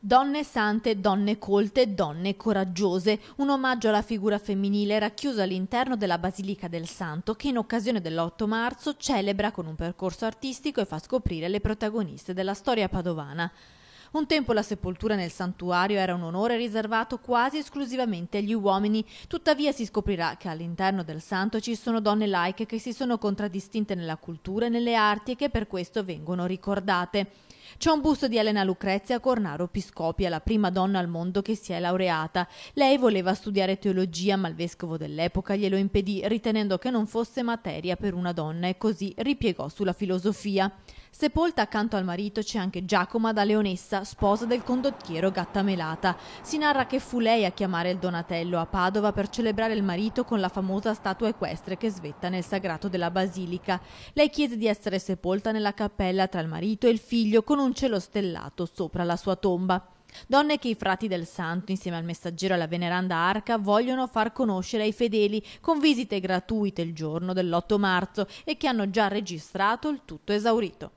Donne sante, donne colte, donne coraggiose, un omaggio alla figura femminile racchiuso all'interno della Basilica del Santo che in occasione dell'8 marzo celebra con un percorso artistico e fa scoprire le protagoniste della storia padovana. Un tempo la sepoltura nel santuario era un onore riservato quasi esclusivamente agli uomini, tuttavia si scoprirà che all'interno del santo ci sono donne laiche che si sono contraddistinte nella cultura e nelle arti e che per questo vengono ricordate. C'è un busto di Elena Lucrezia Cornaro Piscopia, la prima donna al mondo che si è laureata. Lei voleva studiare teologia, ma il vescovo dell'epoca glielo impedì, ritenendo che non fosse materia per una donna e così ripiegò sulla filosofia. Sepolta accanto al marito c'è anche Giacoma da Leonessa, sposa del condottiero Gattamelata. Si narra che fu lei a chiamare il Donatello a Padova per celebrare il marito con la famosa statua equestre che svetta nel sagrato della basilica. Lei chiese di essere sepolta nella cappella tra il marito e il figlio con un cielo stellato sopra la sua tomba. Donne che i frati del santo, insieme al messaggero e alla veneranda Arca, vogliono far conoscere ai fedeli con visite gratuite il giorno dell'8 marzo e che hanno già registrato il tutto esaurito.